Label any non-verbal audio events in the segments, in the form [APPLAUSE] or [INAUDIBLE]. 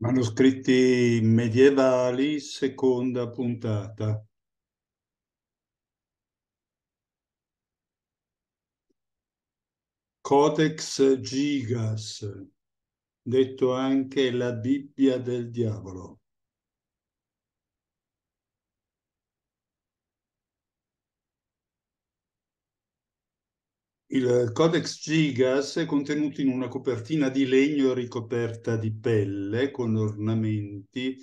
Manoscritti medievali, seconda puntata. Codex Gigas, detto anche la Bibbia del diavolo. Il eh, Codex Gigas è contenuto in una copertina di legno ricoperta di pelle con ornamenti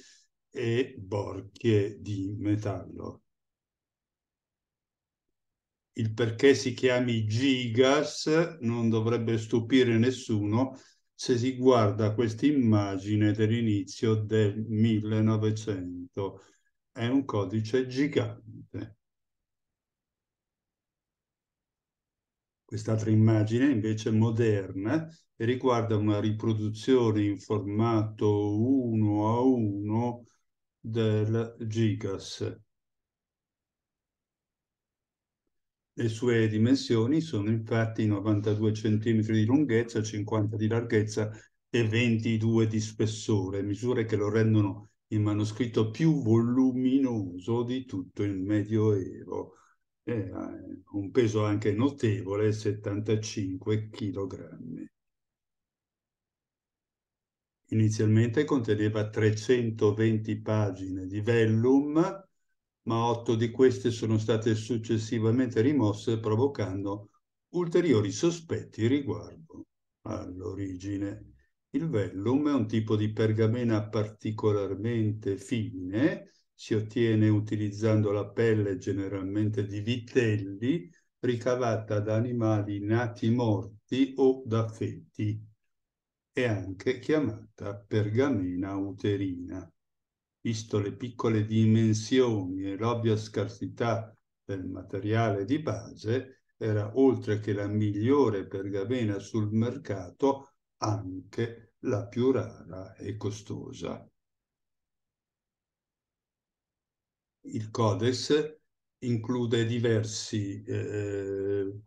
e borchie di metallo. Il perché si chiami Gigas non dovrebbe stupire nessuno se si guarda questa immagine dell'inizio del 1900. È un codice gigante. Quest'altra immagine invece moderna e riguarda una riproduzione in formato 1 a 1 del Gigas. Le sue dimensioni sono infatti 92 cm di lunghezza, 50 di larghezza e 22 di spessore, misure che lo rendono il manoscritto più voluminoso di tutto il Medioevo eh, un peso anche notevole, 75 kg. Inizialmente conteneva 320 pagine di vellum, ma otto di queste sono state successivamente rimosse provocando ulteriori sospetti riguardo all'origine. Il vellum è un tipo di pergamena particolarmente fine si ottiene utilizzando la pelle generalmente di vitelli ricavata da animali nati morti o da feti È anche chiamata pergamena uterina. Visto le piccole dimensioni e l'ovvia scarsità del materiale di base, era oltre che la migliore pergamena sul mercato anche la più rara e costosa. il Codex include diversi eh,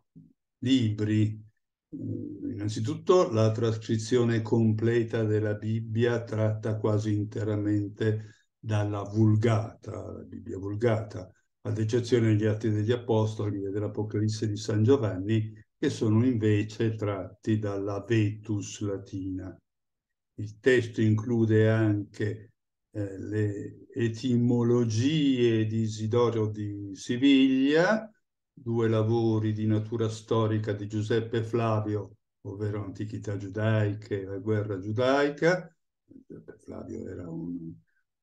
libri, mm, innanzitutto la trascrizione completa della Bibbia tratta quasi interamente dalla Vulgata, la Bibbia Vulgata, ad eccezione degli Atti degli Apostoli e dell'Apocalisse di San Giovanni, che sono invece tratti dalla Vetus Latina. Il testo include anche eh, le etimologie di Isidoro di Siviglia, due lavori di natura storica di Giuseppe Flavio, ovvero Antichità giudaica e la guerra giudaica. Giuseppe Flavio era un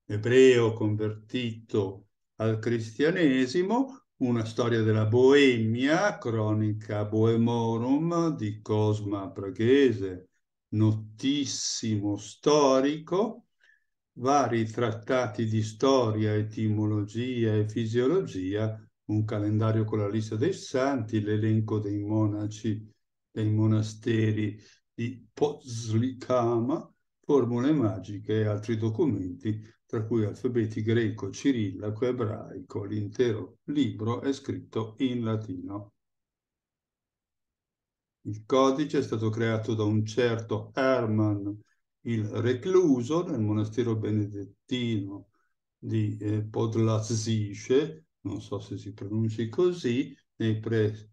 ebreo convertito al cristianesimo, una storia della Boemia, cronica Boemorum di Cosma Praghese, notissimo storico, vari trattati di storia, etimologia e fisiologia, un calendario con la lista dei santi, l'elenco dei monaci, dei monasteri di Pozlikama, formule magiche e altri documenti, tra cui alfabeti greco, cirillaco, ebraico. L'intero libro è scritto in latino. Il codice è stato creato da un certo Hermann il recluso nel monastero benedettino di eh, Podlazice, non so se si pronunci così, pre-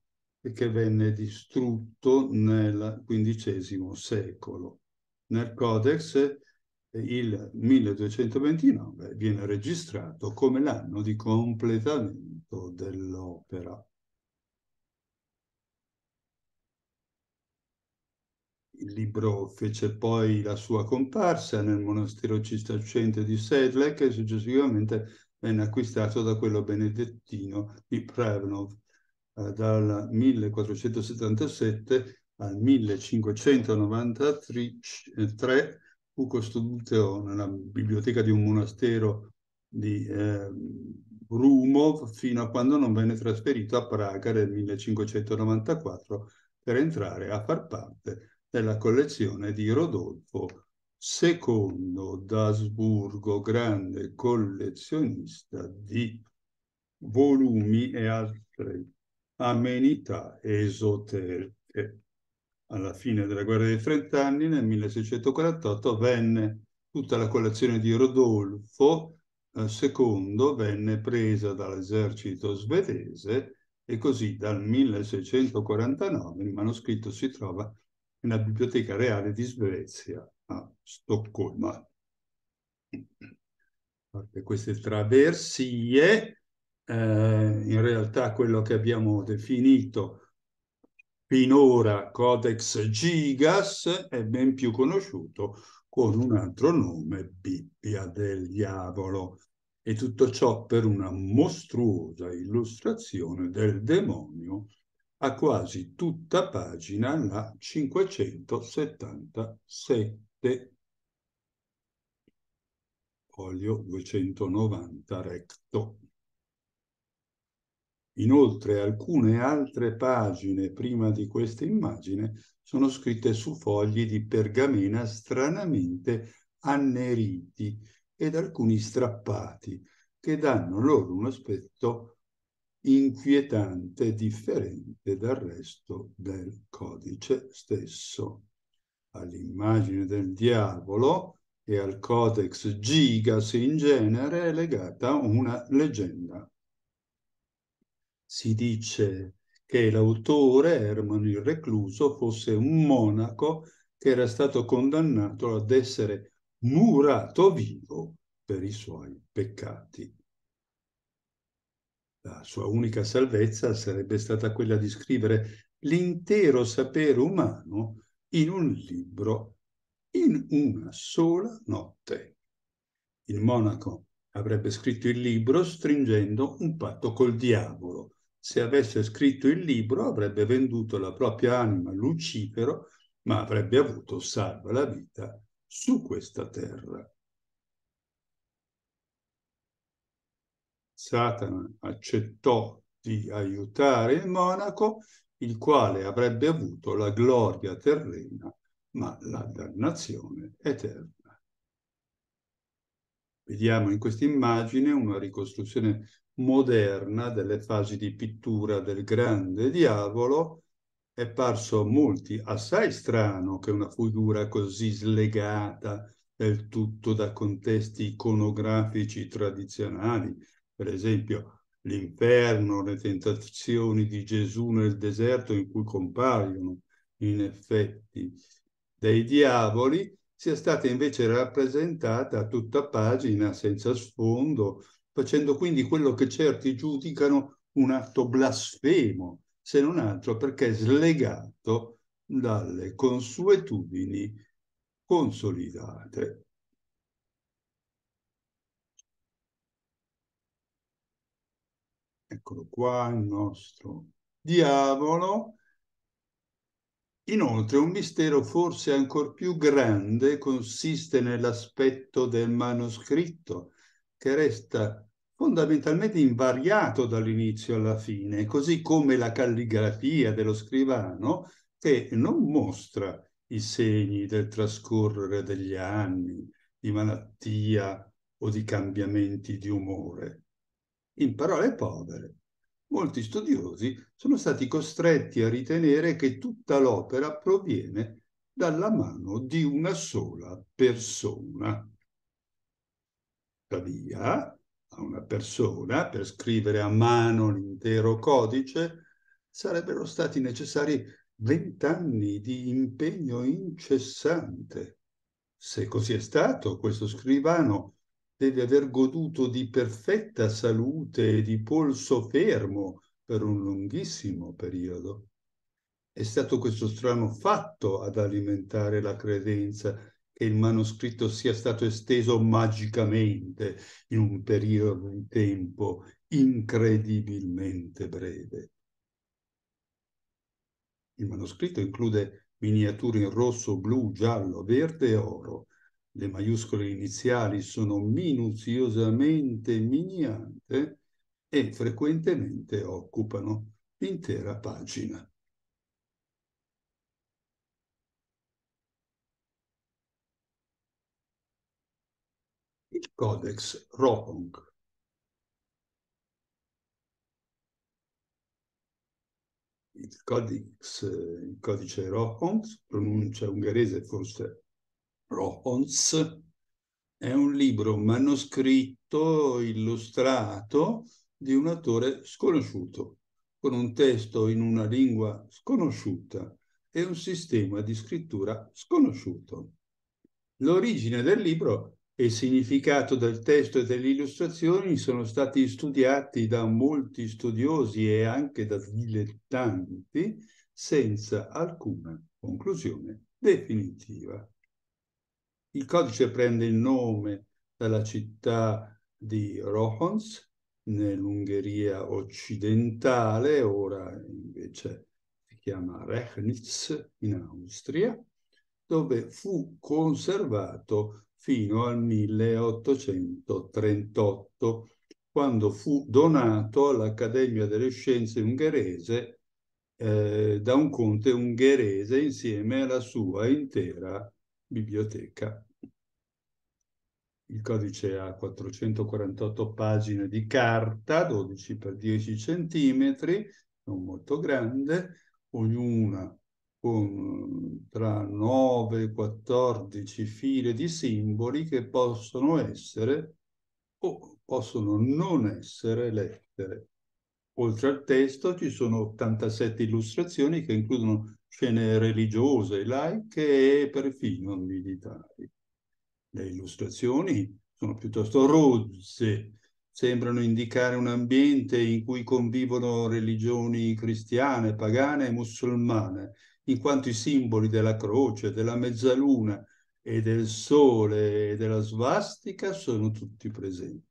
che venne distrutto nel XV secolo. Nel Codex eh, il 1229 viene registrato come l'anno di completamento dell'opera. il libro fece poi la sua comparsa nel monastero cistercente di Sedlec e successivamente venne acquistato da quello benedettino di Prevnov. Eh, dal 1477 al 1593 fu costruito nella biblioteca di un monastero di eh, Brumov fino a quando non venne trasferito a Praga nel 1594 per entrare a far parte della collezione di Rodolfo II d'Asburgo, grande collezionista di volumi e altre amenità esoteriche. Alla fine della guerra dei Trent'anni, nel 1648, venne tutta la collezione di Rodolfo II eh, venne presa dall'esercito svedese e così dal 1649 il manoscritto si trova nella Biblioteca Reale di Svezia a Stoccolma. Parte queste traversie, eh, in realtà quello che abbiamo definito finora Codex Gigas è ben più conosciuto con un altro nome, Bibbia del Diavolo. E tutto ciò per una mostruosa illustrazione del demonio a quasi tutta pagina la 577 olio 290 recto. Inoltre alcune altre pagine prima di questa immagine sono scritte su fogli di pergamena stranamente anneriti ed alcuni strappati che danno loro un aspetto inquietante, differente dal resto del codice stesso. All'immagine del diavolo e al codex Gigas in genere è legata una leggenda. Si dice che l'autore, Herman il recluso, fosse un monaco che era stato condannato ad essere murato vivo per i suoi peccati la sua unica salvezza sarebbe stata quella di scrivere l'intero sapere umano in un libro in una sola notte. Il monaco avrebbe scritto il libro stringendo un patto col diavolo. Se avesse scritto il libro avrebbe venduto la propria anima a Lucifero, ma avrebbe avuto salva la vita su questa terra. Satana accettò di aiutare il monaco, il quale avrebbe avuto la gloria terrena, ma la dannazione eterna. Vediamo in questa immagine una ricostruzione moderna delle fasi di pittura del grande diavolo, è parso a molti assai strano che una figura così slegata del tutto da contesti iconografici tradizionali per esempio l'inferno, le tentazioni di Gesù nel deserto in cui compaiono in effetti dei diavoli, sia stata invece rappresentata a tutta pagina, senza sfondo, facendo quindi quello che certi giudicano un atto blasfemo, se non altro perché slegato dalle consuetudini consolidate Eccolo qua, il nostro diavolo. Inoltre, un mistero forse ancora più grande consiste nell'aspetto del manoscritto, che resta fondamentalmente invariato dall'inizio alla fine, così come la calligrafia dello scrivano, che non mostra i segni del trascorrere degli anni, di malattia o di cambiamenti di umore. In parole povere, molti studiosi sono stati costretti a ritenere che tutta l'opera proviene dalla mano di una sola persona. Tuttavia, a una persona per scrivere a mano l'intero codice sarebbero stati necessari vent'anni di impegno incessante. Se così è stato, questo scrivano deve aver goduto di perfetta salute e di polso fermo per un lunghissimo periodo. È stato questo strano fatto ad alimentare la credenza che il manoscritto sia stato esteso magicamente in un periodo di tempo incredibilmente breve. Il manoscritto include miniature in rosso, blu, giallo, verde e oro, le maiuscole iniziali sono minuziosamente miniate e frequentemente occupano l'intera pagina. Il Codex Rohong il, codex, il codice Rohong, pronuncia ungherese forse Rohons, è un libro manoscritto, illustrato, di un autore sconosciuto, con un testo in una lingua sconosciuta e un sistema di scrittura sconosciuto. L'origine del libro e il significato del testo e delle illustrazioni sono stati studiati da molti studiosi e anche da dilettanti senza alcuna conclusione definitiva. Il codice prende il nome dalla città di Rohons, nell'Ungheria occidentale, ora invece si chiama Rechnitz in Austria, dove fu conservato fino al 1838, quando fu donato all'Accademia delle Scienze ungherese eh, da un conte ungherese insieme alla sua intera biblioteca. Il codice ha 448 pagine di carta, 12 x 10 cm, non molto grande, ognuna con tra 9 e 14 file di simboli che possono essere o possono non essere lettere. Oltre al testo ci sono 87 illustrazioni che includono scene religiose, laiche e perfino militari. Le illustrazioni sono piuttosto rozze, sembrano indicare un ambiente in cui convivono religioni cristiane, pagane e musulmane, in quanto i simboli della croce, della mezzaluna e del sole e della svastica sono tutti presenti.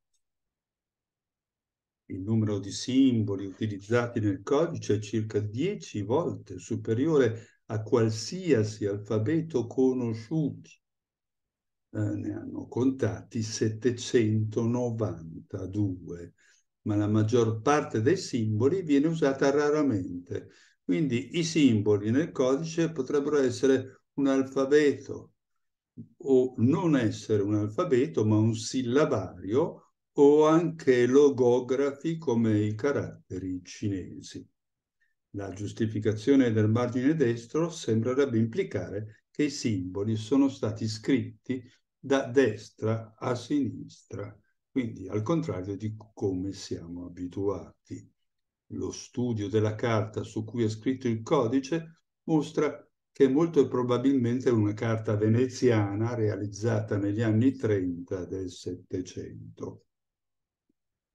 Il numero di simboli utilizzati nel codice è circa dieci volte superiore a qualsiasi alfabeto conosciuti eh, ne hanno contati 792, ma la maggior parte dei simboli viene usata raramente. Quindi i simboli nel codice potrebbero essere un alfabeto o non essere un alfabeto, ma un sillabario o anche logografi come i caratteri cinesi. La giustificazione del margine destro sembrerebbe implicare che i simboli sono stati scritti da destra a sinistra, quindi al contrario di come siamo abituati. Lo studio della carta su cui è scritto il codice mostra che molto probabilmente è una carta veneziana realizzata negli anni 30 del Settecento.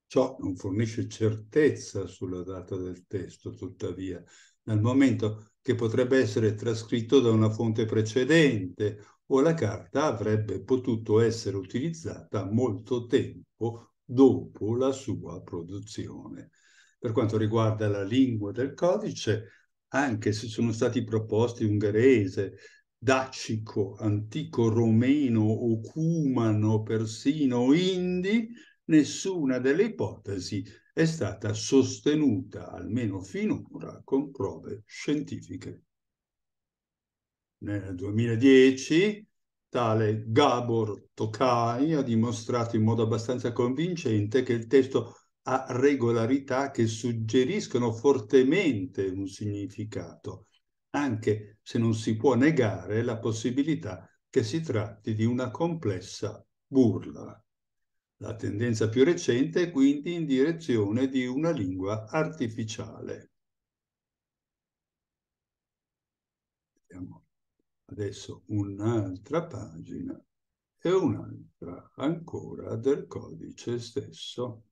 Ciò non fornisce certezza sulla data del testo, tuttavia, dal momento che potrebbe essere trascritto da una fonte precedente o la carta avrebbe potuto essere utilizzata molto tempo dopo la sua produzione. Per quanto riguarda la lingua del codice, anche se sono stati proposti ungherese, dacico, antico romeno o cumano, persino indi, nessuna delle ipotesi è stata sostenuta, almeno finora, con prove scientifiche. Nel 2010 tale Gabor Tokai ha dimostrato in modo abbastanza convincente che il testo ha regolarità che suggeriscono fortemente un significato, anche se non si può negare la possibilità che si tratti di una complessa burla. La tendenza più recente è quindi in direzione di una lingua artificiale. Adesso un'altra pagina e un'altra ancora del codice stesso.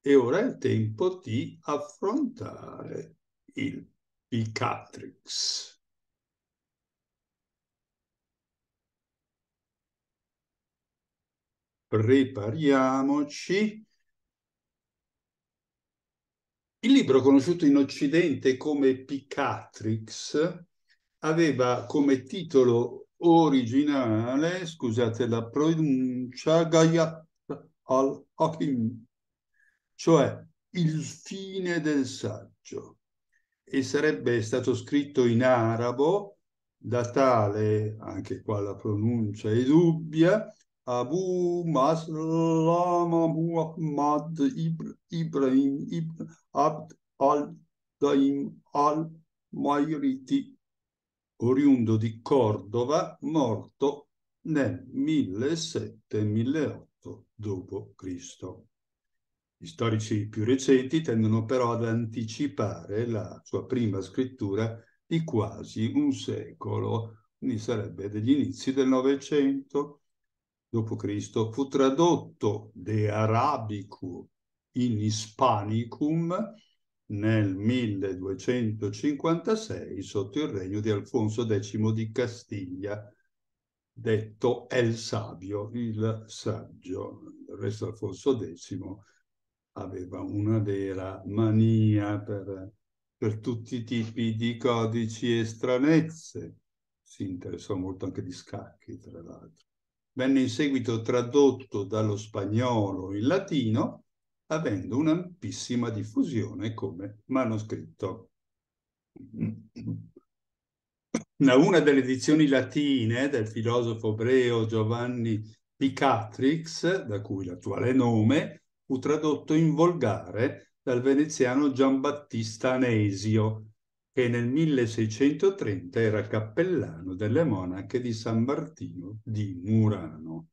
E ora è il tempo di affrontare il Picatrix. Prepariamoci. Il libro conosciuto in Occidente come Picatrix aveva come titolo originale, scusate la pronuncia, Gayat al-Hakim, cioè il fine del saggio, e sarebbe stato scritto in arabo da tale, anche qua la pronuncia è dubbia, Abu Maslama Muhammad Ibrahim Ibn Abd al-Daim al-Mairiti oriundo di Cordova, morto nel 1007-1008 d.C. Gli storici più recenti tendono però ad anticipare la sua prima scrittura di quasi un secolo, quindi sarebbe degli inizi del Novecento d.C. Fu tradotto de arabico in hispanicum nel 1256 sotto il regno di Alfonso X di Castiglia, detto El Sabio, il saggio. Il resto Alfonso X aveva una vera mania per, per tutti i tipi di codici e stranezze. Si interessò molto anche di scacchi, tra l'altro. Venne in seguito tradotto dallo spagnolo in latino avendo un'ampissima diffusione come manoscritto. Una delle edizioni latine del filosofo ebreo Giovanni Picatrix, da cui l'attuale nome, fu tradotto in volgare dal veneziano Giambattista Anesio, che nel 1630 era cappellano delle monache di San Martino di Murano.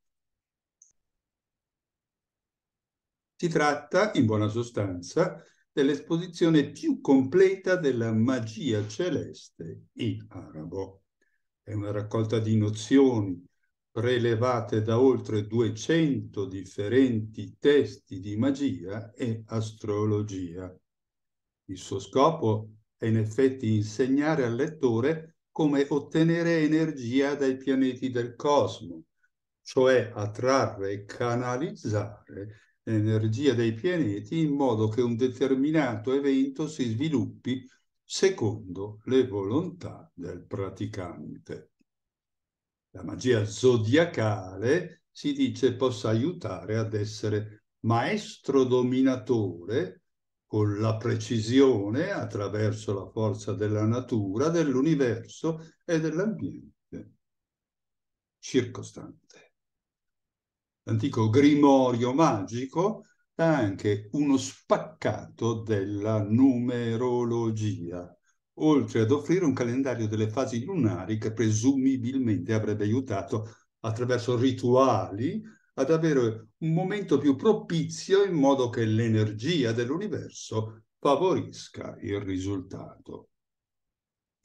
Si tratta, in buona sostanza, dell'esposizione più completa della magia celeste in arabo. È una raccolta di nozioni prelevate da oltre 200 differenti testi di magia e astrologia. Il suo scopo è in effetti insegnare al lettore come ottenere energia dai pianeti del cosmo, cioè attrarre e canalizzare l'energia dei pianeti in modo che un determinato evento si sviluppi secondo le volontà del praticante. La magia zodiacale si dice possa aiutare ad essere maestro dominatore con la precisione attraverso la forza della natura, dell'universo e dell'ambiente circostante l'antico grimorio magico dà anche uno spaccato della numerologia, oltre ad offrire un calendario delle fasi lunari che presumibilmente avrebbe aiutato attraverso rituali ad avere un momento più propizio in modo che l'energia dell'universo favorisca il risultato.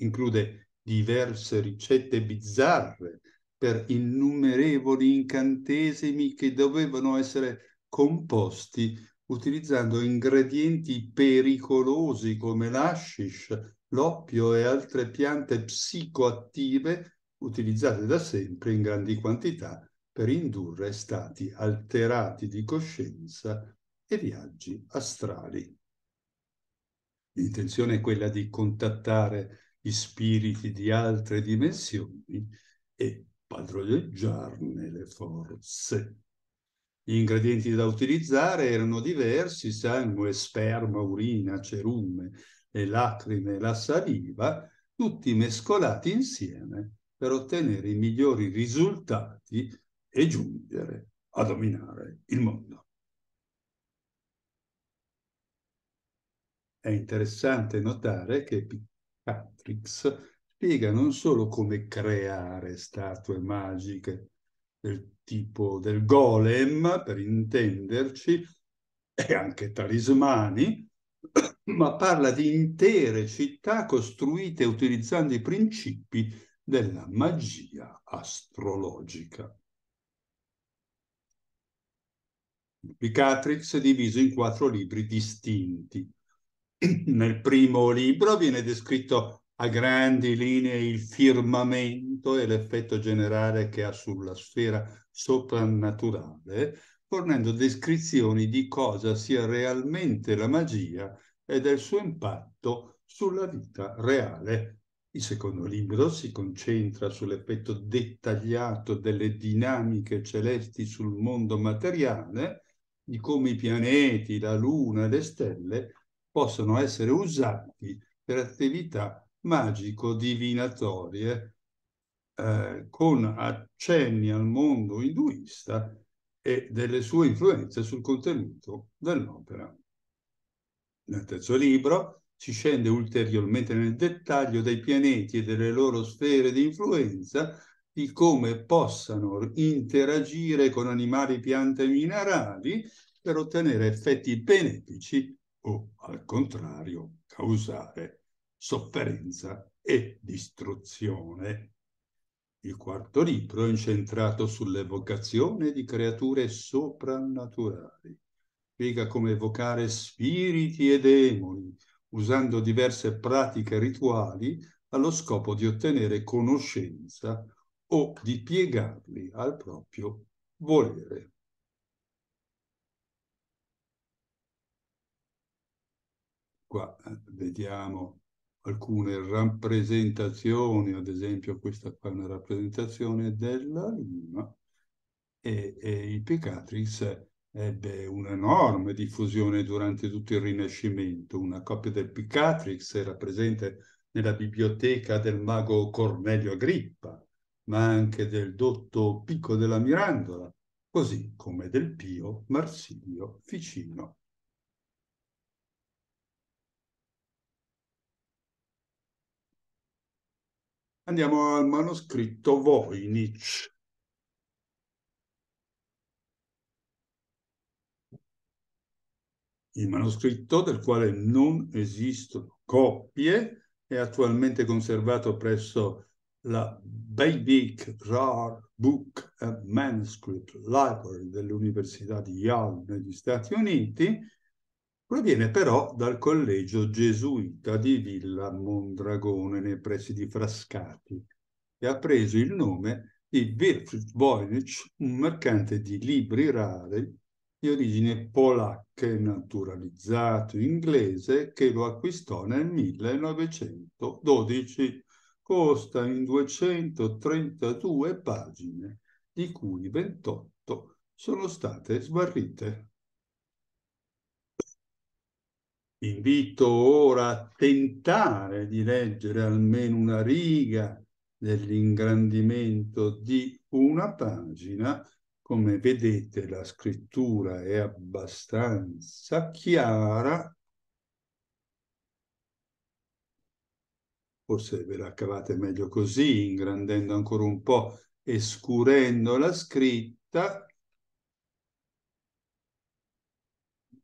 Include diverse ricette bizzarre per innumerevoli incantesimi che dovevano essere composti utilizzando ingredienti pericolosi come l'ashish, l'oppio e altre piante psicoattive utilizzate da sempre in grandi quantità per indurre stati alterati di coscienza e viaggi astrali. L'intenzione è quella di contattare gli spiriti di altre dimensioni e padroneggiarne le forze. Gli ingredienti da utilizzare erano diversi, sangue, sperma, urina, cerume, le lacrime e la saliva, tutti mescolati insieme per ottenere i migliori risultati e giungere a dominare il mondo. È interessante notare che Picatrix spiega non solo come creare statue magiche del tipo del golem, per intenderci, e anche talismani, [CLEARS THROAT] ma parla di intere città costruite utilizzando i principi della magia astrologica. Picatrix è diviso in quattro libri distinti. [CLEARS THROAT] Nel primo libro viene descritto a grandi linee il firmamento e l'effetto generale che ha sulla sfera soprannaturale, fornendo descrizioni di cosa sia realmente la magia e del suo impatto sulla vita reale. Il secondo libro si concentra sull'effetto dettagliato delle dinamiche celesti sul mondo materiale, di come i pianeti, la luna e le stelle possono essere usati per attività magico-divinatorie eh, con accenni al mondo induista e delle sue influenze sul contenuto dell'opera. Nel terzo libro si scende ulteriormente nel dettaglio dei pianeti e delle loro sfere di influenza, di come possano interagire con animali, piante e minerali per ottenere effetti benefici o, al contrario, causare sofferenza e distruzione. Il quarto libro è incentrato sull'evocazione di creature soprannaturali. Spiega come evocare spiriti e demoni usando diverse pratiche rituali allo scopo di ottenere conoscenza o di piegarli al proprio volere. Qua eh, vediamo alcune rappresentazioni, ad esempio questa qua è una rappresentazione della luna, e, e il Picatrix ebbe un'enorme diffusione durante tutto il Rinascimento. Una copia del Picatrix era presente nella biblioteca del mago Cornelio Agrippa, ma anche del dotto Pico della Mirandola, così come del Pio Marsilio Ficino. Andiamo al manoscritto Voynich. Il manoscritto, del quale non esistono copie, è attualmente conservato presso la Basic Rare Book and Manuscript Library dell'Università di Yale negli Stati Uniti Proviene però dal collegio gesuita di Villa Mondragone nei pressi di Frascati e ha preso il nome di Wilfried Wojnich, un mercante di libri rari di origine polacca e naturalizzato inglese che lo acquistò nel 1912. Costa in 232 pagine, di cui 28 sono state sbarrite. invito ora a tentare di leggere almeno una riga dell'ingrandimento di una pagina. Come vedete la scrittura è abbastanza chiara. Forse ve la cavate meglio così, ingrandendo ancora un po' e scurendo la scritta.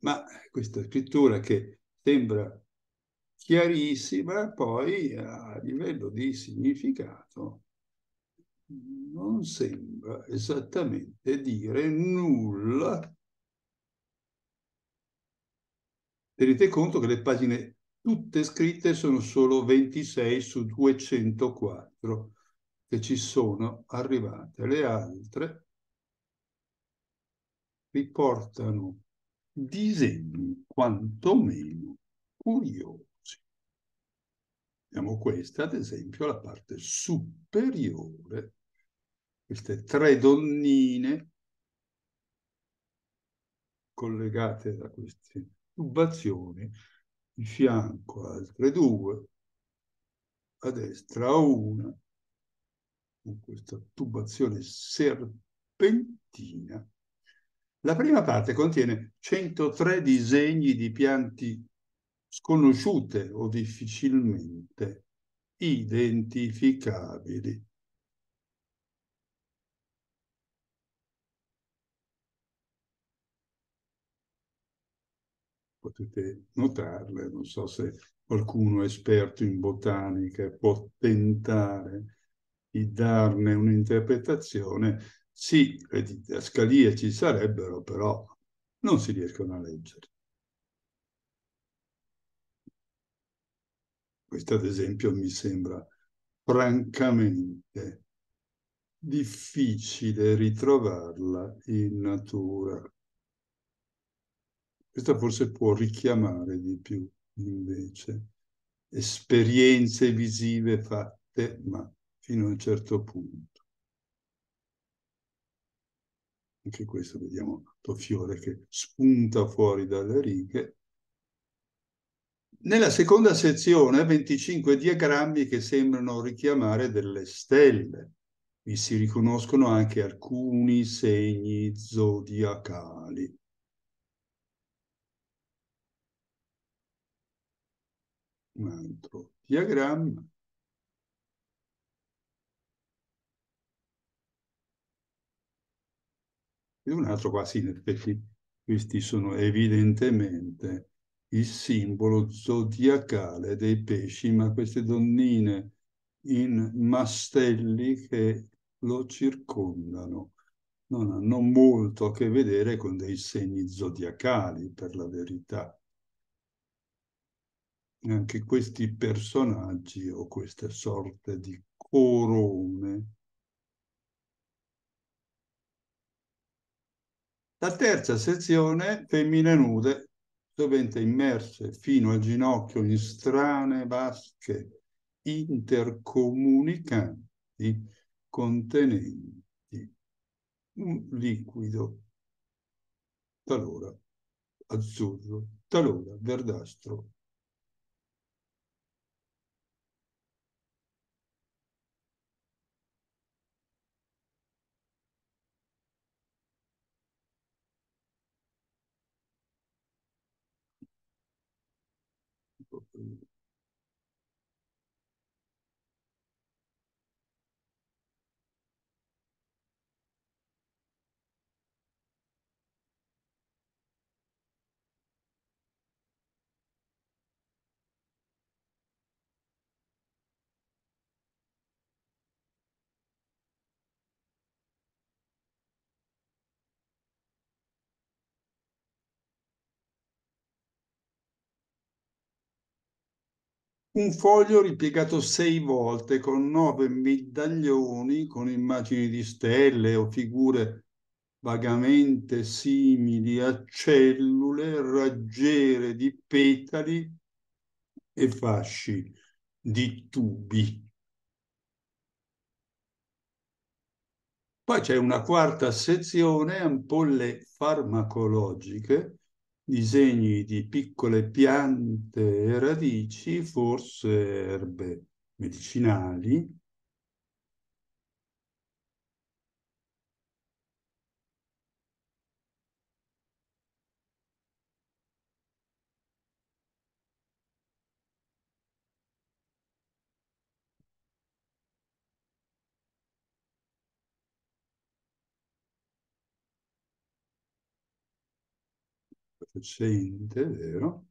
Ma questa scrittura che sembra chiarissima, poi a livello di significato non sembra esattamente dire nulla. Tenete conto che le pagine tutte scritte sono solo 26 su 204 che ci sono arrivate. Le altre riportano disegni quantomeno curiosi. Vediamo questa, ad esempio, la parte superiore, queste tre donnine collegate da queste tubazioni, di fianco altre due, a destra una, con questa tubazione serpentina. La prima parte contiene 103 disegni di pianti sconosciute o difficilmente identificabili. Potete notarle, non so se qualcuno esperto in botanica può tentare di darne un'interpretazione. Sì, le didascalie ci sarebbero, però non si riescono a leggere. Questo ad esempio mi sembra francamente difficile ritrovarla in natura. Questa forse può richiamare di più invece esperienze visive fatte, ma fino a un certo punto. Anche questo vediamo Fiore che spunta fuori dalle righe nella seconda sezione 25 diagrammi che sembrano richiamare delle stelle. Vi si riconoscono anche alcuni segni zodiacali. Un altro diagramma. E un altro qua, sì, in effetti questi sono evidentemente il simbolo zodiacale dei pesci, ma queste donnine in mastelli che lo circondano non hanno molto a che vedere con dei segni zodiacali, per la verità. Anche questi personaggi o queste sorte di corone. La terza sezione, femmine nude, dovente immerse fino al ginocchio in strane vasche intercomunicanti contenenti un liquido talora azzurro, talora verdastro un foglio ripiegato sei volte con nove medaglioni con immagini di stelle o figure vagamente simili a cellule, raggiere di petali e fasci di tubi. Poi c'è una quarta sezione, ampolle farmacologiche, disegni di piccole piante e radici, forse erbe medicinali, soddisfacente, vero?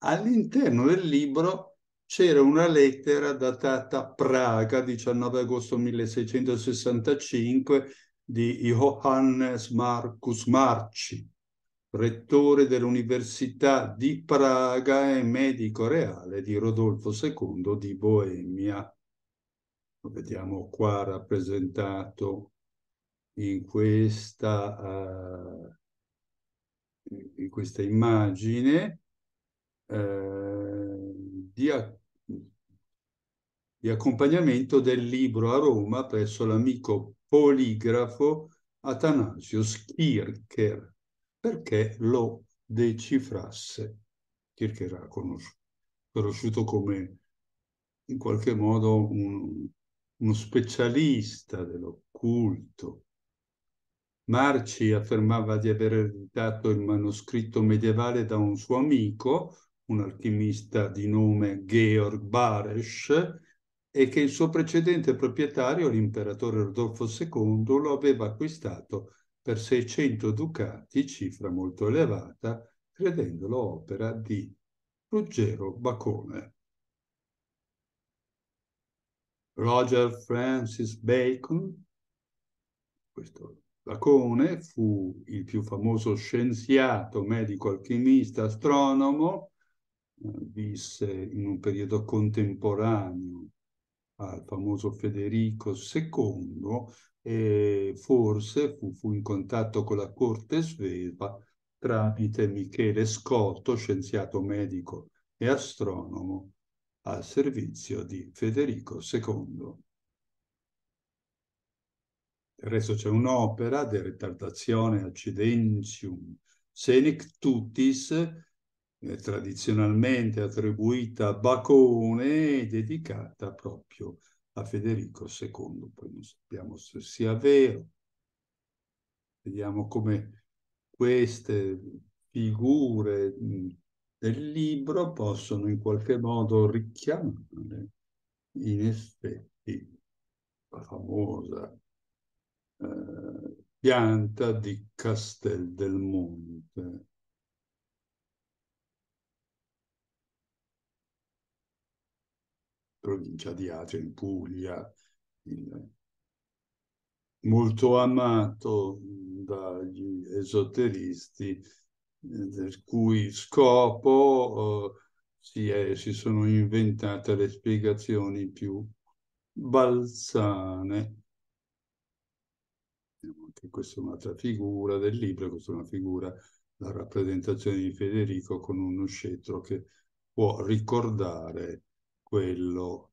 All'interno del libro c'era una lettera datata Praga, 19 agosto 1665, di Johannes Marcus Marci, rettore dell'Università di Praga e medico reale di Rodolfo II di Boemia. Lo vediamo qua rappresentato in questa, uh, in questa immagine uh, di, di accompagnamento del libro a Roma presso l'amico poligrafo Atanasius Kircher perché lo decifrasse. Kierkegaard conosciuto, conosciuto come in qualche modo un, uno specialista dell'occulto. Marci affermava di aver ereditato il manoscritto medievale da un suo amico, un alchimista di nome Georg Baresch, e che il suo precedente proprietario, l'imperatore Rodolfo II, lo aveva acquistato per 600 ducati, cifra molto elevata, credendolo opera di Ruggero Bacone. Roger Francis Bacon, questo Bacone fu il più famoso scienziato, medico, alchimista, astronomo, eh, visse in un periodo contemporaneo al famoso Federico II e forse fu, fu in contatto con la corte sveva tramite Michele Scotto, scienziato medico e astronomo al servizio di Federico II. Del resto c'è un'opera di retardazione accidentium senec eh, tradizionalmente attribuita a Bacone e dedicata proprio a a Federico II, poi non sappiamo se sia vero. Vediamo come queste figure del libro possono in qualche modo richiamare in effetti la famosa eh, pianta di Castel del Monte provincia di Atria, in Puglia, in... molto amato dagli esoteristi, del eh, cui scopo eh, si, è, si sono inventate le spiegazioni più balzane. Anche questa è un'altra figura del libro, questa è una figura, la rappresentazione di Federico con uno scettro che può ricordare quello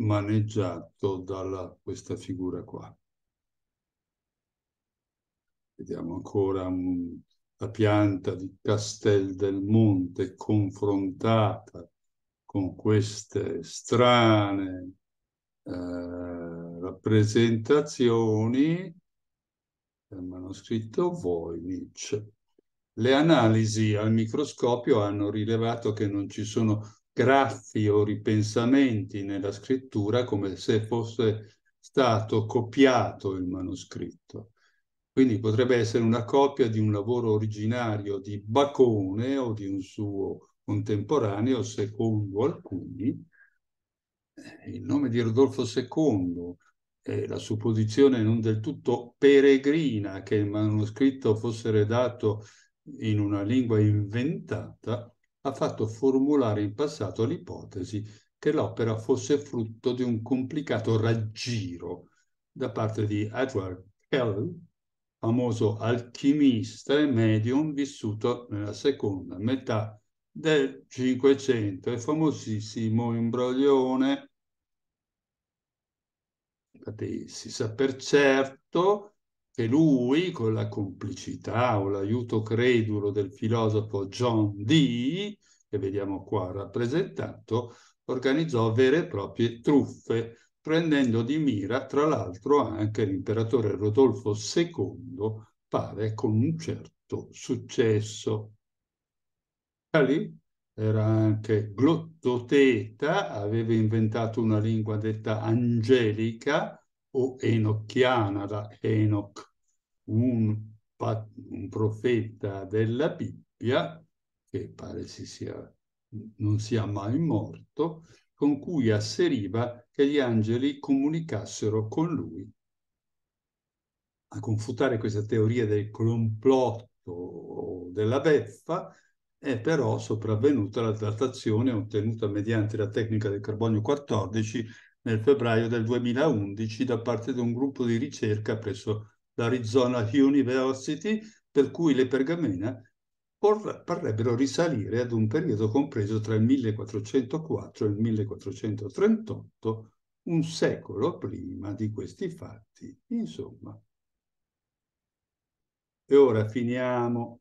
maneggiato da questa figura qua. Vediamo ancora un, mm, la pianta di Castel del Monte confrontata con queste strane eh, rappresentazioni del manoscritto Voynich le analisi al microscopio hanno rilevato che non ci sono graffi o ripensamenti nella scrittura come se fosse stato copiato il manoscritto. Quindi potrebbe essere una copia di un lavoro originario di Bacone o di un suo contemporaneo, secondo alcuni. Eh, il nome di Rodolfo II e la supposizione non del tutto peregrina che il manoscritto fosse redatto in una lingua inventata, ha fatto formulare in passato l'ipotesi che l'opera fosse frutto di un complicato raggiro da parte di Edward Kell, famoso alchimista e medium vissuto nella seconda metà del Cinquecento e famosissimo imbroglione, infatti si sa per certo, che lui, con la complicità o l'aiuto credulo del filosofo John Dee, che vediamo qua rappresentato, organizzò vere e proprie truffe, prendendo di mira, tra l'altro, anche l'imperatore Rodolfo II, pare con un certo successo. Cali era anche glottoteta, aveva inventato una lingua detta angelica o enocchiana da Enoch un, un profeta della Bibbia, che pare si sia, non sia mai morto, con cui asseriva che gli angeli comunicassero con lui. A confutare questa teoria del complotto o della beffa è però sopravvenuta la datazione ottenuta mediante la tecnica del carbonio 14 nel febbraio del 2011 da parte di un gruppo di ricerca presso l'Arizona University, per cui le pergamena parrebbero risalire ad un periodo compreso tra il 1404 e il 1438, un secolo prima di questi fatti, insomma. E ora finiamo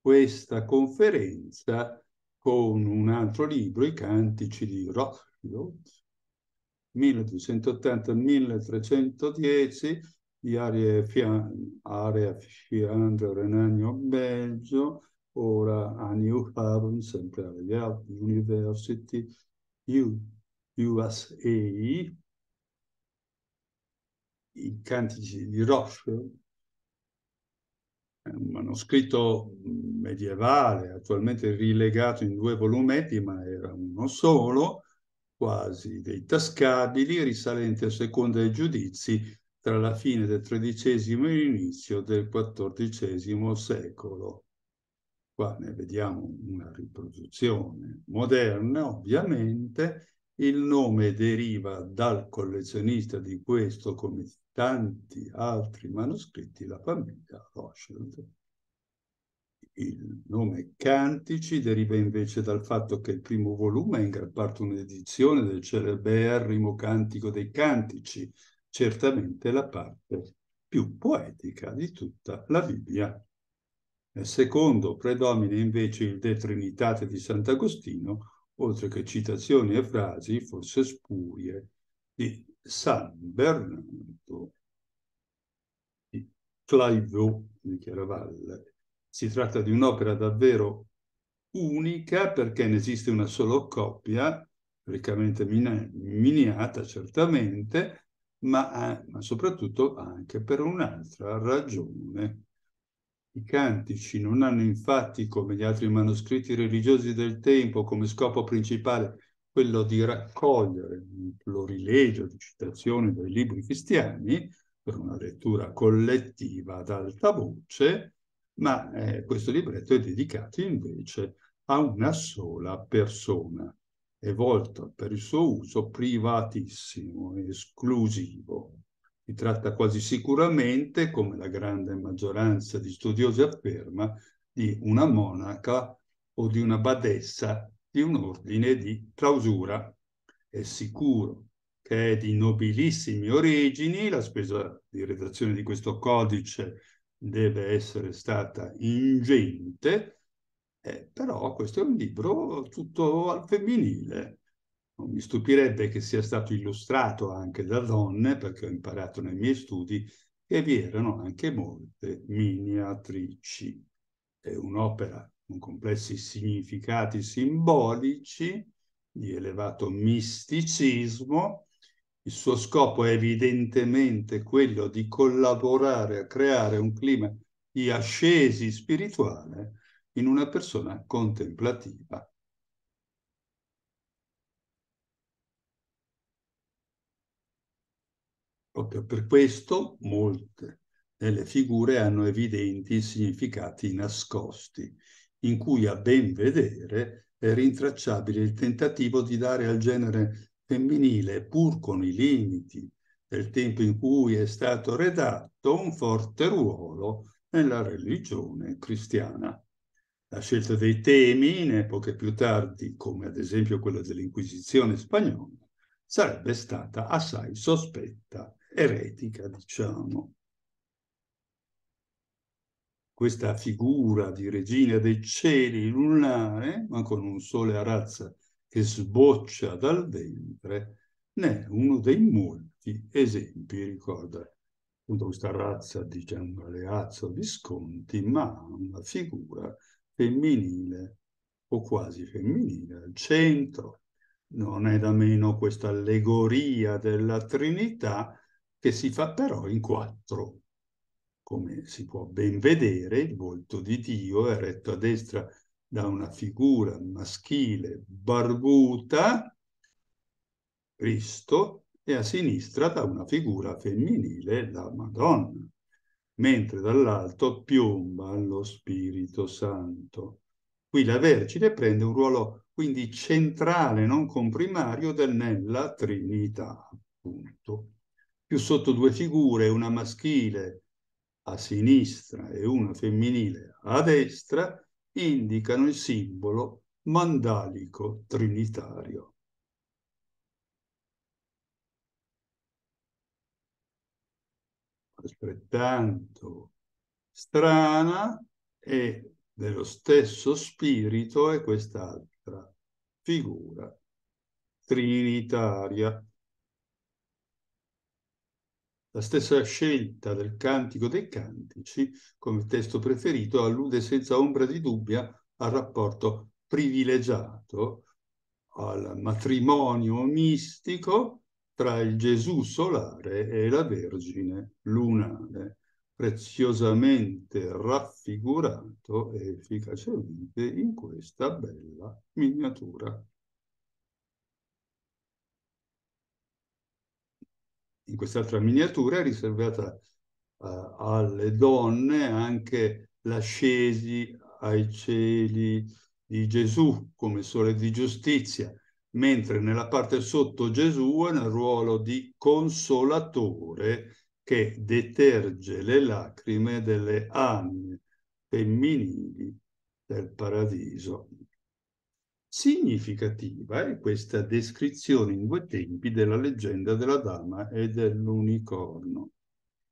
questa conferenza con un altro libro, I Cantici di Rothschild, 1280-1310, di Fian- area Fiandra, Renania, Belgio, ora a New Haven, sempre a Yale University, U- USA, i cantici di Rothschild, un manoscritto medievale, attualmente rilegato in due volumetti, ma era uno solo, quasi dei tascabili, risalenti a seconda dei giudizi tra la fine del XIII e l'inizio del XIV secolo. Qua ne vediamo una riproduzione moderna, ovviamente. Il nome deriva dal collezionista di questo, come di tanti altri manoscritti, la famiglia Rothschild. Il nome Cantici deriva invece dal fatto che il primo volume è in gran parte un'edizione del celeberrimo Cantico dei Cantici, certamente la parte più poetica di tutta la Bibbia. Nel eh, secondo predomina invece il De Trinitate di Sant'Agostino, oltre che citazioni e frasi, forse spurie, di San Bernardo di Claivaux di Chiaravalle. Si tratta di un'opera davvero unica perché ne esiste una sola coppia, riccamente miniata certamente, ma, eh, ma soprattutto anche per un'altra ragione. I cantici non hanno infatti, come gli altri manoscritti religiosi del tempo, come scopo principale quello di raccogliere un florilegio di citazioni dai libri cristiani per una lettura collettiva ad alta voce, ma eh, questo libretto è dedicato invece a una sola persona è volta per il suo uso privatissimo, esclusivo. Si tratta quasi sicuramente, come la grande maggioranza di studiosi afferma, di una monaca o di una badessa di un ordine di clausura. È sicuro che è di nobilissime origini, la spesa di redazione di questo codice deve essere stata ingente, eh, però questo è un libro tutto al femminile. Non mi stupirebbe che sia stato illustrato anche da donne, perché ho imparato nei miei studi che vi erano anche molte miniatrici. È un'opera con complessi significati simbolici, di elevato misticismo. Il suo scopo è evidentemente quello di collaborare a creare un clima di ascesi spirituale in una persona contemplativa. Proprio per questo molte delle figure hanno evidenti significati nascosti, in cui a ben vedere è rintracciabile il tentativo di dare al genere femminile, pur con i limiti del tempo in cui è stato redatto, un forte ruolo nella religione cristiana. La scelta dei temi, in epoche più tardi, come ad esempio quella dell'Inquisizione spagnola, sarebbe stata assai sospetta, eretica, diciamo. Questa figura di regina dei cieli lunare, ma con un sole a razza che sboccia dal ventre, ne è uno dei molti esempi, ricorda appunto questa razza di Gian Giangaleazzo Visconti, ma una figura femminile o quasi femminile al centro. Non è da meno questa allegoria della Trinità che si fa però in quattro. Come si può ben vedere, il volto di Dio è retto a destra da una figura maschile barbuta, Cristo, e a sinistra da una figura femminile, la Madonna mentre dall'alto piomba lo Spirito Santo. Qui la Vergine prende un ruolo quindi centrale, non comprimario, del nella Trinità, appunto. Più sotto due figure, una maschile a sinistra e una femminile a destra, indicano il simbolo mandalico trinitario. altrettanto strana e dello stesso spirito è quest'altra figura trinitaria. La stessa scelta del Cantico dei Cantici come testo preferito allude senza ombra di dubbia al rapporto privilegiato, al matrimonio mistico tra il Gesù solare e la Vergine lunare, preziosamente raffigurato efficacemente in questa bella miniatura. In quest'altra miniatura è riservata uh, alle donne anche l'ascesi ai cieli di Gesù come sole di giustizia, mentre nella parte sotto Gesù è nel ruolo di consolatore che deterge le lacrime delle anime femminili del paradiso. Significativa è questa descrizione in due tempi della leggenda della dama e dell'unicorno,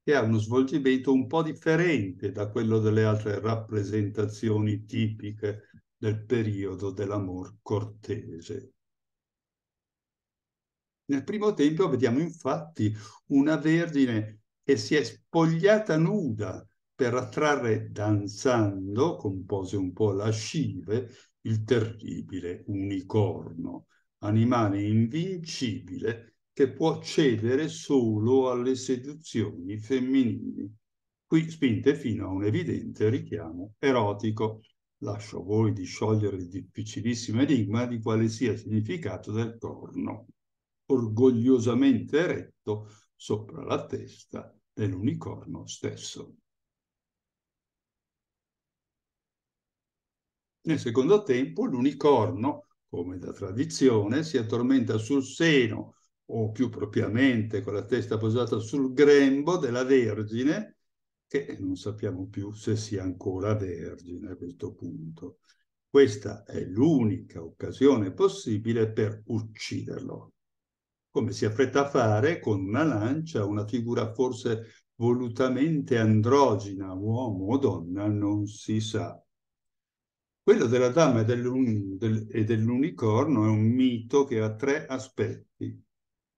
che ha uno svolgimento un po' differente da quello delle altre rappresentazioni tipiche del periodo dell'amor cortese. Nel primo tempio vediamo infatti una vergine che si è spogliata nuda per attrarre danzando, con pose un po' lascive, il terribile unicorno, animale invincibile che può cedere solo alle seduzioni femminili, qui spinte fino a un evidente richiamo erotico. Lascio a voi di sciogliere il difficilissimo enigma di quale sia il significato del corno orgogliosamente eretto sopra la testa dell'unicorno stesso. Nel secondo tempo l'unicorno, come da tradizione, si attormenta sul seno o più propriamente con la testa posata sul grembo della Vergine, che non sappiamo più se sia ancora vergine a questo punto. Questa è l'unica occasione possibile per ucciderlo come si affretta a fare, con una lancia, una figura forse volutamente androgina, uomo o donna, non si sa. Quello della dama e, del, e dell'unicorno è un mito che ha tre aspetti.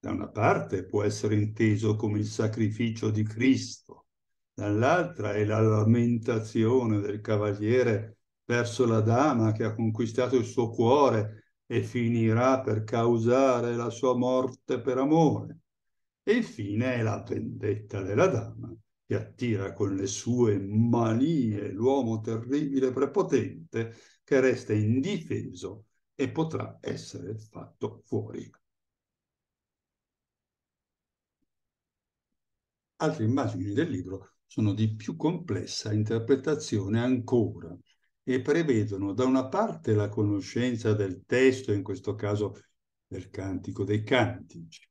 Da una parte può essere inteso come il sacrificio di Cristo, dall'altra è la lamentazione del cavaliere verso la dama che ha conquistato il suo cuore e finirà per causare la sua morte per amore. E infine è la vendetta della dama, che attira con le sue manie l'uomo terribile e prepotente, che resta indifeso e potrà essere fatto fuori. Altre immagini del libro sono di più complessa interpretazione ancora, e prevedono da una parte la conoscenza del testo, in questo caso del Cantico dei Cantici,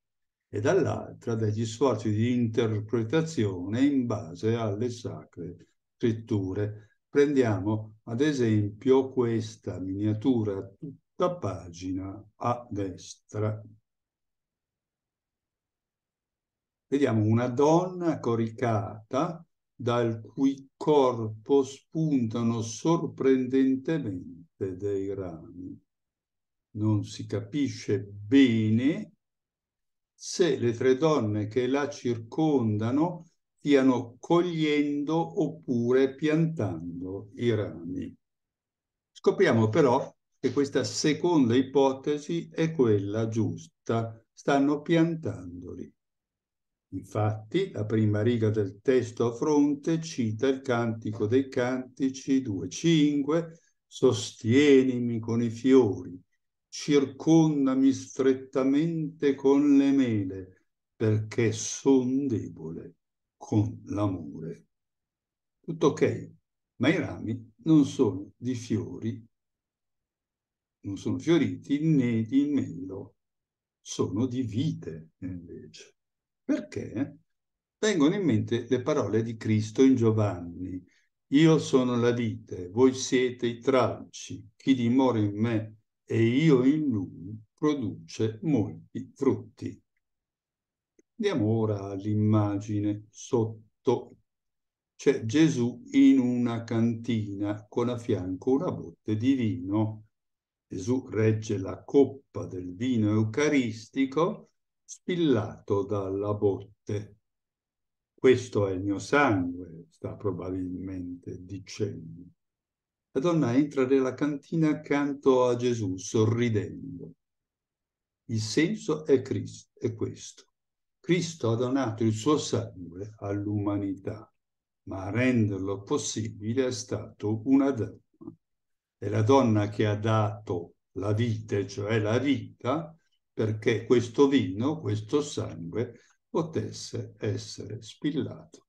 e dall'altra degli sforzi di interpretazione in base alle sacre scritture. Prendiamo ad esempio questa miniatura tutta pagina a destra. Vediamo una donna coricata dal cui corpo spuntano sorprendentemente dei rami. Non si capisce bene se le tre donne che la circondano stiano cogliendo oppure piantando i rami. Scopriamo però che questa seconda ipotesi è quella giusta, stanno piantandoli. Infatti, la prima riga del testo a fronte cita il Cantico dei Cantici 2.5, sostienimi con i fiori, circondami strettamente con le mele, perché son debole con l'amore. Tutto ok, ma i rami non sono di fiori, non sono fioriti né di melo, sono di vite invece. Perché vengono in mente le parole di Cristo in Giovanni. Io sono la vite, voi siete i tralci, chi dimora in me e io in lui produce molti frutti. Andiamo ora all'immagine sotto. C'è Gesù in una cantina con a fianco una botte di vino. Gesù regge la coppa del vino eucaristico spillato dalla botte. Questo è il mio sangue, sta probabilmente dicendo. La donna entra nella cantina accanto a Gesù, sorridendo. Il senso è, Cristo, è questo. Cristo ha donato il suo sangue all'umanità, ma a renderlo possibile è stato una donna. E la donna che ha dato la vita, cioè la vita, perché questo vino, questo sangue, potesse essere spillato.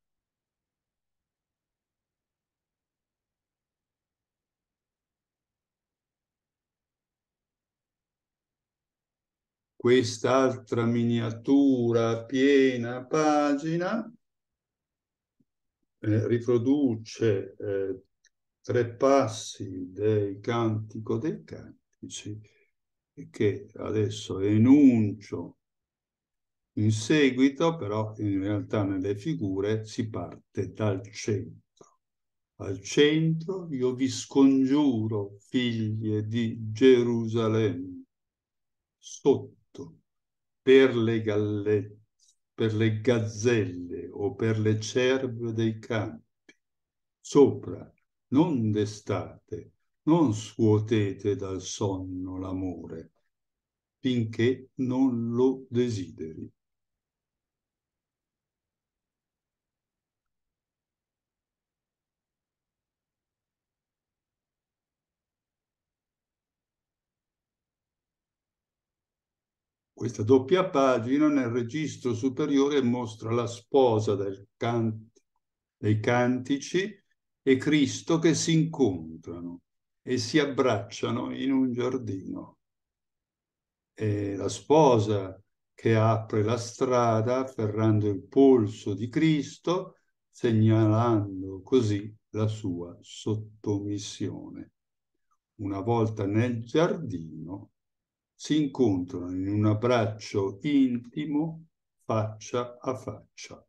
Quest'altra miniatura piena pagina eh, riproduce eh, tre passi del Cantico dei Cantici che adesso enuncio in seguito, però in realtà nelle figure si parte dal centro. Al centro io vi scongiuro, figlie di Gerusalemme, sotto, per le gallette, per le gazzelle o per le cerve dei campi, sopra, non d'estate, non scuotete dal sonno l'amore, finché non lo desideri. Questa doppia pagina nel registro superiore mostra la sposa can dei cantici e Cristo che si incontrano e si abbracciano in un giardino. È la sposa che apre la strada afferrando il polso di Cristo, segnalando così la sua sottomissione. Una volta nel giardino si incontrano in un abbraccio intimo faccia a faccia.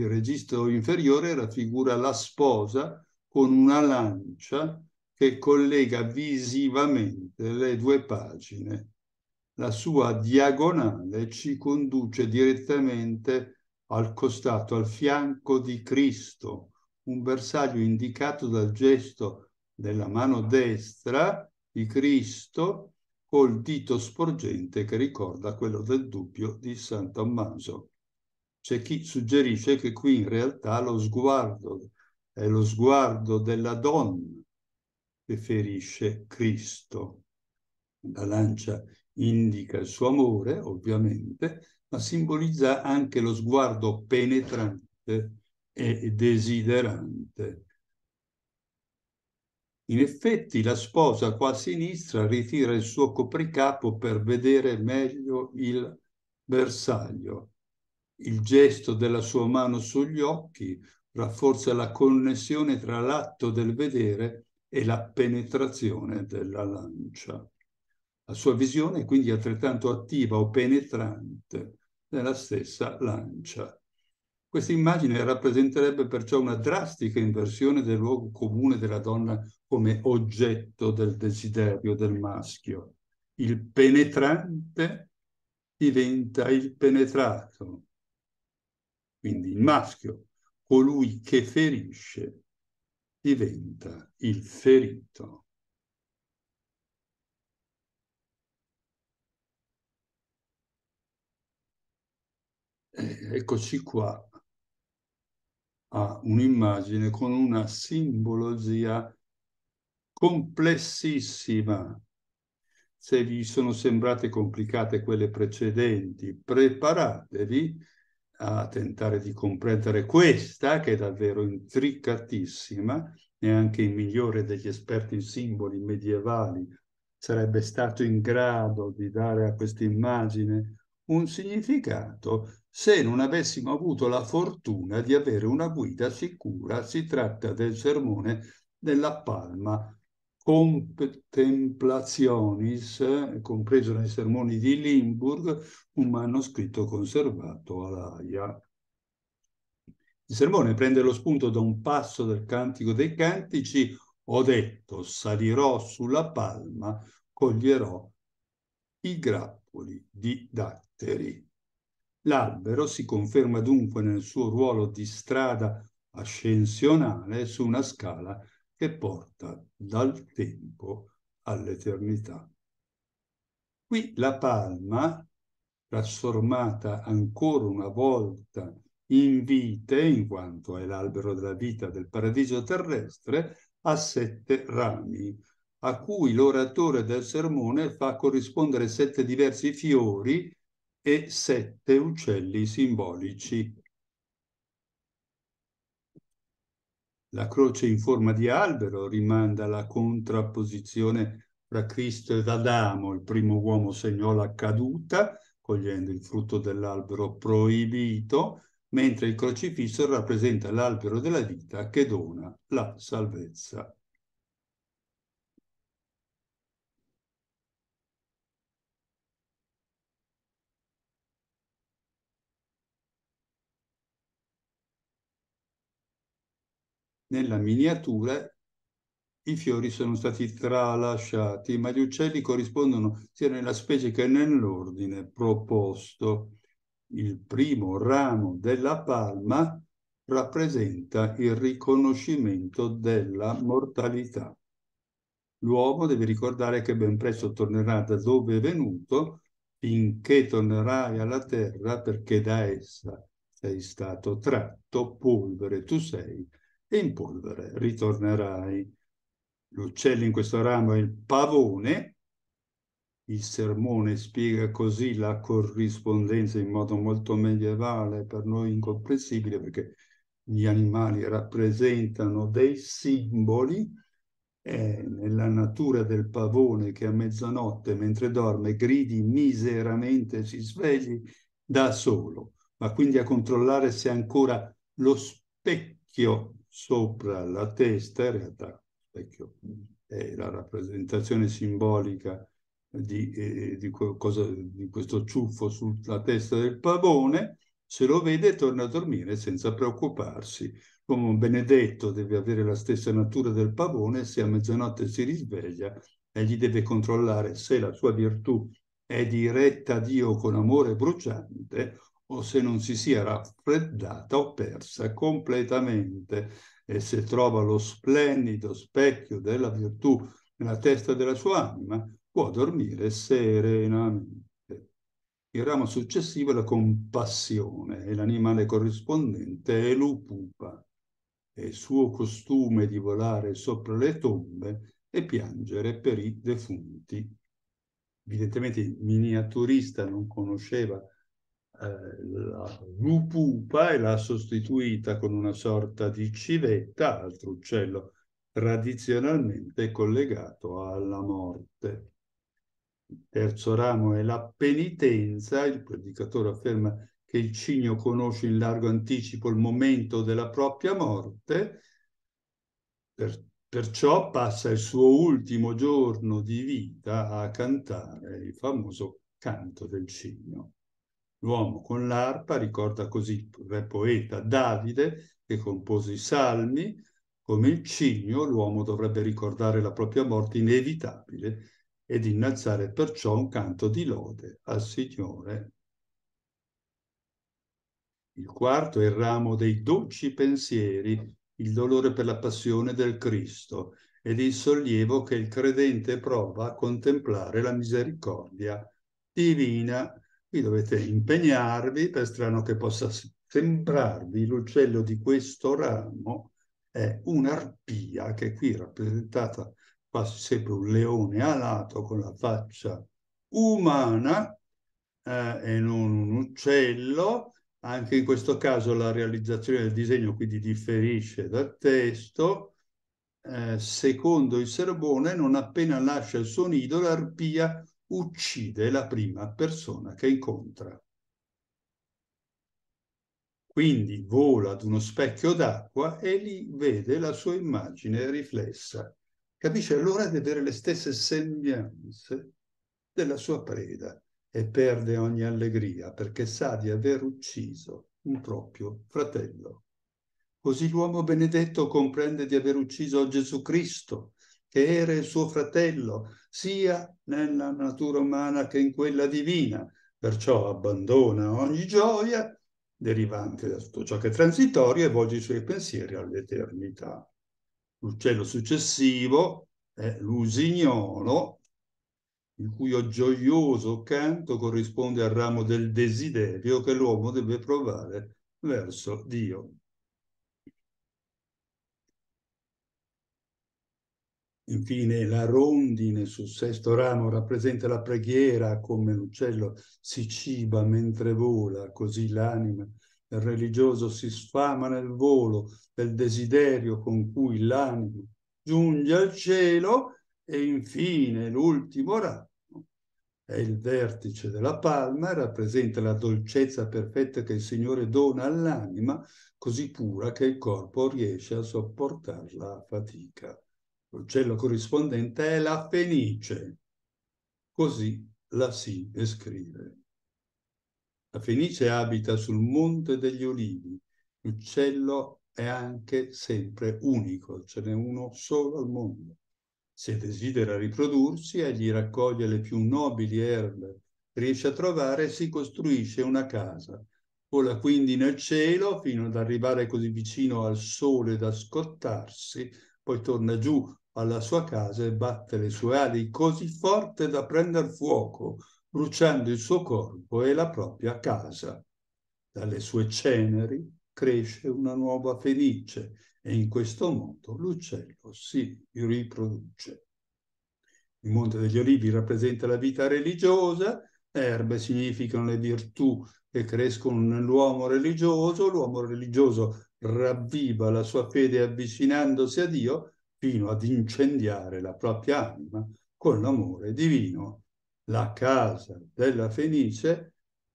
il registro inferiore raffigura la sposa con una lancia che collega visivamente le due pagine. La sua diagonale ci conduce direttamente al costato, al fianco di Cristo, un bersaglio indicato dal gesto della mano destra di Cristo col dito sporgente che ricorda quello del dubbio di San Tommaso. C'è chi suggerisce che qui in realtà lo sguardo è lo sguardo della donna che ferisce Cristo. La lancia indica il suo amore, ovviamente, ma simbolizza anche lo sguardo penetrante e desiderante. In effetti la sposa qua a sinistra ritira il suo copricapo per vedere meglio il bersaglio il gesto della sua mano sugli occhi rafforza la connessione tra l'atto del vedere e la penetrazione della lancia. La sua visione è quindi altrettanto attiva o penetrante nella stessa lancia. Questa immagine rappresenterebbe perciò una drastica inversione del luogo comune della donna come oggetto del desiderio del maschio. Il penetrante diventa il penetrato, quindi il maschio, colui che ferisce, diventa il ferito. Eh, eccoci qua a un'immagine con una simbologia complessissima. Se vi sono sembrate complicate quelle precedenti, preparatevi a tentare di comprendere questa, che è davvero intricatissima, neanche il migliore degli esperti in simboli medievali sarebbe stato in grado di dare a questa immagine un significato se non avessimo avuto la fortuna di avere una guida sicura. Si tratta del sermone della Palma Contemplationis, compreso nei sermoni di Limburg, un manoscritto conservato all'Aia. Il sermone prende lo spunto da un passo del Cantico dei Cantici, ho detto, salirò sulla palma, coglierò i grappoli di datteri. L'albero si conferma dunque nel suo ruolo di strada ascensionale su una scala che porta dal tempo all'eternità. Qui la palma, trasformata ancora una volta in vite, in quanto è l'albero della vita del paradiso terrestre, ha sette rami, a cui l'oratore del sermone fa corrispondere sette diversi fiori e sette uccelli simbolici La croce in forma di albero rimanda alla contrapposizione fra Cristo ed Adamo, il primo uomo segnò la caduta, cogliendo il frutto dell'albero proibito, mentre il crocifisso rappresenta l'albero della vita che dona la salvezza. Nella miniatura i fiori sono stati tralasciati, ma gli uccelli corrispondono sia nella specie che nell'ordine proposto. Il primo ramo della palma rappresenta il riconoscimento della mortalità. L'uomo deve ricordare che ben presto tornerà da dove è venuto, finché tornerai alla terra perché da essa sei stato tratto, polvere tu sei e in polvere ritornerai. L'uccello in questo ramo è il pavone. Il sermone spiega così la corrispondenza in modo molto medievale, per noi incomprensibile, perché gli animali rappresentano dei simboli. È nella natura del pavone che a mezzanotte, mentre dorme, gridi miseramente, si svegli da solo, ma quindi a controllare se ancora lo specchio sopra la testa, in realtà specchio è la rappresentazione simbolica di, eh, eh di, cosa, di questo ciuffo sulla testa del pavone, se lo vede torna a dormire senza preoccuparsi. Come un benedetto deve avere la stessa natura del pavone, se a mezzanotte si risveglia, egli eh, deve controllare se la sua virtù è diretta a Dio con amore bruciante o se non si sia raffreddata o persa completamente e se trova lo splendido specchio della virtù nella testa della sua anima, può dormire serenamente. Il ramo successivo è la compassione e l'animale corrispondente è l'upupa È suo costume di volare sopra le tombe e piangere per i defunti. Evidentemente il miniaturista non conosceva eh, la lupupa e l'ha sostituita con una sorta di civetta, altro uccello tradizionalmente collegato alla morte. Il terzo ramo è la penitenza, il predicatore afferma che il cigno conosce in largo anticipo il momento della propria morte, per, perciò passa il suo ultimo giorno di vita a cantare il famoso canto del cigno. L'uomo con l'arpa ricorda così il poeta Davide che compose i salmi, come il cigno l'uomo dovrebbe ricordare la propria morte inevitabile ed innalzare perciò un canto di lode al Signore. Il quarto è il ramo dei dolci pensieri, il dolore per la passione del Cristo ed il sollievo che il credente prova a contemplare la misericordia divina Qui dovete impegnarvi, per strano che possa sembrarvi, l'uccello di questo ramo è un'arpia che qui è rappresentata quasi sempre un leone alato con la faccia umana eh, e non un uccello. Anche in questo caso la realizzazione del disegno quindi differisce dal testo. Eh, secondo il Serbone, non appena lascia il suo nido, l'arpia uccide la prima persona che incontra. Quindi vola ad uno specchio d'acqua e lì vede la sua immagine riflessa. Capisce allora di avere le stesse sembianze della sua preda e perde ogni allegria perché sa di aver ucciso un proprio fratello. Così l'uomo benedetto comprende di aver ucciso Gesù Cristo, che era il suo fratello, sia nella natura umana che in quella divina. Perciò abbandona ogni gioia derivante da tutto ciò che è transitorio e volge i suoi pensieri all'eternità. L'uccello successivo è l'usignolo, il cui gioioso canto corrisponde al ramo del desiderio che l'uomo deve provare verso Dio. Infine, la rondine sul sesto ramo rappresenta la preghiera, come l'uccello si ciba mentre vola, così l'anima del religioso si sfama nel volo del desiderio con cui l'anima giunge al cielo e infine l'ultimo ramo è il vertice della palma, rappresenta la dolcezza perfetta che il Signore dona all'anima, così pura che il corpo riesce a sopportarla a fatica. L'uccello corrispondente è la fenice. Così la si descrive. La fenice abita sul monte degli olivi. L'uccello è anche sempre unico, ce n'è uno solo al mondo. Se desidera riprodursi, egli raccoglie le più nobili erbe, riesce a trovare e si costruisce una casa. Vola quindi nel cielo fino ad arrivare così vicino al sole da scottarsi, poi torna giù alla sua casa e batte le sue ali così forte da prendere fuoco, bruciando il suo corpo e la propria casa. Dalle sue ceneri cresce una nuova felice e in questo modo l'uccello si riproduce. Il Monte degli Olivi rappresenta la vita religiosa, erbe significano le virtù che crescono nell'uomo religioso, l'uomo religioso ravviva la sua fede avvicinandosi a Dio, fino ad incendiare la propria anima con l'amore divino. La casa della Fenice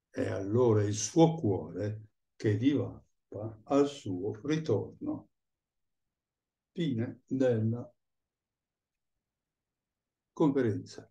è allora il suo cuore che divappa al suo ritorno. Fine della conferenza.